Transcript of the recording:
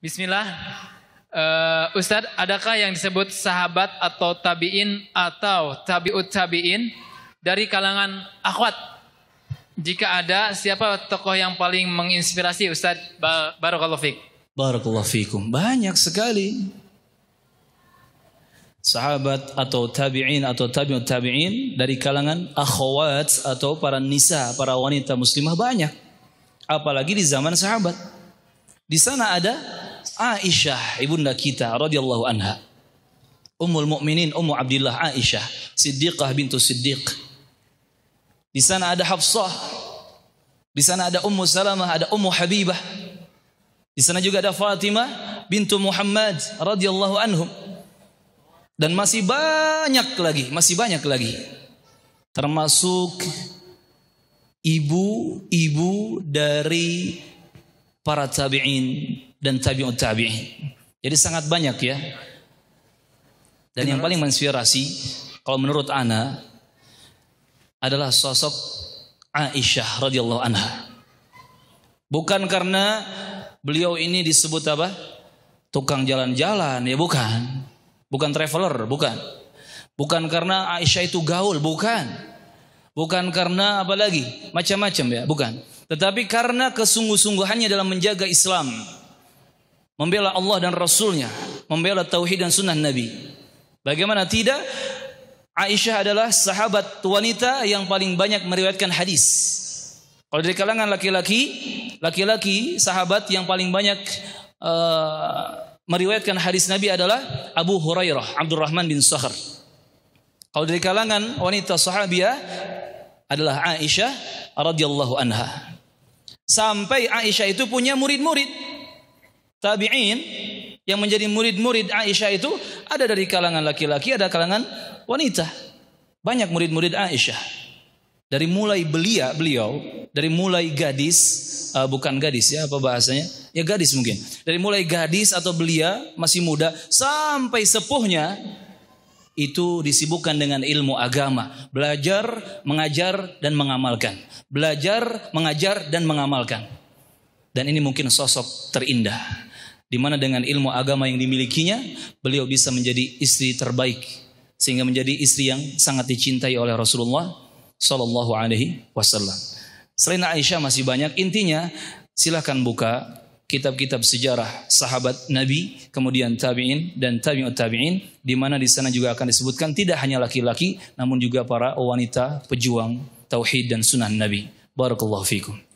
Bismillah. Uh, Ustadz, adakah yang disebut sahabat atau tabi'in atau tabi'ut tabi'in dari kalangan akhwat? Jika ada, siapa tokoh yang paling menginspirasi Ustadz Bar Barakallahu Fik? Barakallahu Fikum. Banyak sekali. Sahabat atau tabi'in atau tabi'ut tabi'in dari kalangan akhwat atau para nisa, para wanita muslimah banyak. Apalagi di zaman sahabat. Di sana ada Aisyah ibunda kita radhiyallahu anha. Ummul Mukminin Ummu Abdullah Aisyah, Siddiqah bintu Siddiq. Di sana ada Hafsah. Di sana ada Ummu Salamah, ada Ummu Habibah. Di sana juga ada Fatimah bintu Muhammad radhiyallahu anhum. Dan masih banyak lagi, masih banyak lagi. Termasuk ibu-ibu dari para tabi'in dan tabi'ut tabi'in. Jadi sangat banyak ya. Dan yang paling menspirasi kalau menurut ana adalah sosok Aisyah radhiyallahu anha. Bukan karena beliau ini disebut apa? Tukang jalan-jalan, ya bukan. Bukan traveler, bukan. Bukan karena Aisyah itu gaul, bukan. Bukan karena apa lagi? Macam-macam ya, bukan. Tetapi karena kesungguh-sungguhannya dalam menjaga Islam Membela Allah dan Rasulnya. Membela Tauhid dan Sunnah Nabi. Bagaimana tidak? Aisyah adalah sahabat wanita yang paling banyak meriwayatkan hadis. Kalau dari kalangan laki-laki, laki-laki sahabat yang paling banyak uh, meriwayatkan hadis Nabi adalah Abu Hurairah, Abdurrahman bin Sakhr. Kalau dari kalangan wanita sahabiah adalah Aisyah radhiyallahu anha. Sampai Aisyah itu punya murid-murid tabi'in yang menjadi murid-murid Aisyah itu ada dari kalangan laki-laki, ada kalangan wanita. Banyak murid-murid Aisyah. Dari mulai belia beliau, dari mulai gadis, uh, bukan gadis ya apa bahasanya? Ya gadis mungkin. Dari mulai gadis atau belia masih muda sampai sepuhnya itu disibukkan dengan ilmu agama, belajar, mengajar dan mengamalkan. Belajar, mengajar dan mengamalkan. Dan ini mungkin sosok terindah di mana dengan ilmu agama yang dimilikinya beliau bisa menjadi istri terbaik sehingga menjadi istri yang sangat dicintai oleh Rasulullah Shallallahu Alaihi Wasallam. Selain Aisyah masih banyak intinya silahkan buka kitab-kitab sejarah sahabat Nabi kemudian tabiin dan tabiut tabiin di mana di sana juga akan disebutkan tidak hanya laki-laki namun juga para wanita pejuang tauhid dan sunnah Nabi. Barakallahu fiikum.